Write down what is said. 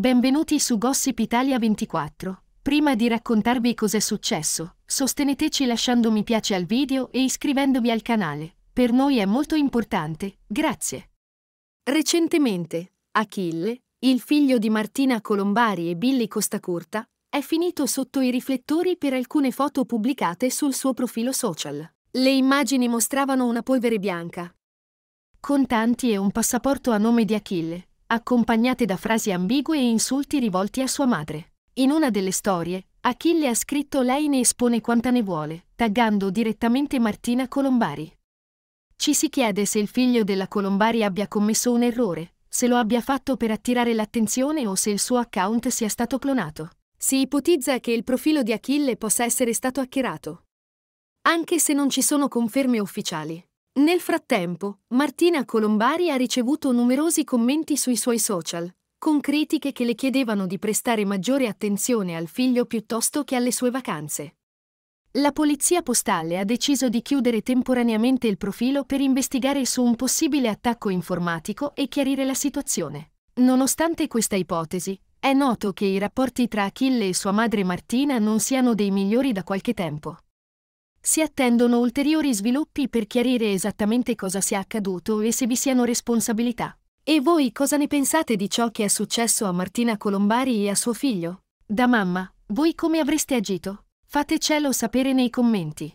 Benvenuti su Gossip Italia 24. Prima di raccontarvi cos'è successo, sosteneteci lasciando mi piace al video e iscrivendovi al canale. Per noi è molto importante, grazie. Recentemente, Achille, il figlio di Martina Colombari e Billy Costacurta, è finito sotto i riflettori per alcune foto pubblicate sul suo profilo social. Le immagini mostravano una polvere bianca, contanti e un passaporto a nome di Achille, accompagnate da frasi ambigue e insulti rivolti a sua madre. In una delle storie, Achille ha scritto Lei ne espone quanta ne vuole, taggando direttamente Martina Colombari. Ci si chiede se il figlio della Colombari abbia commesso un errore, se lo abbia fatto per attirare l'attenzione o se il suo account sia stato clonato. Si ipotizza che il profilo di Achille possa essere stato hackerato. Anche se non ci sono conferme ufficiali. Nel frattempo, Martina Colombari ha ricevuto numerosi commenti sui suoi social, con critiche che le chiedevano di prestare maggiore attenzione al figlio piuttosto che alle sue vacanze. La polizia postale ha deciso di chiudere temporaneamente il profilo per investigare su un possibile attacco informatico e chiarire la situazione. Nonostante questa ipotesi, è noto che i rapporti tra Achille e sua madre Martina non siano dei migliori da qualche tempo. Si attendono ulteriori sviluppi per chiarire esattamente cosa sia accaduto e se vi siano responsabilità. E voi cosa ne pensate di ciò che è successo a Martina Colombari e a suo figlio? Da mamma, voi come avreste agito? Fatecelo sapere nei commenti.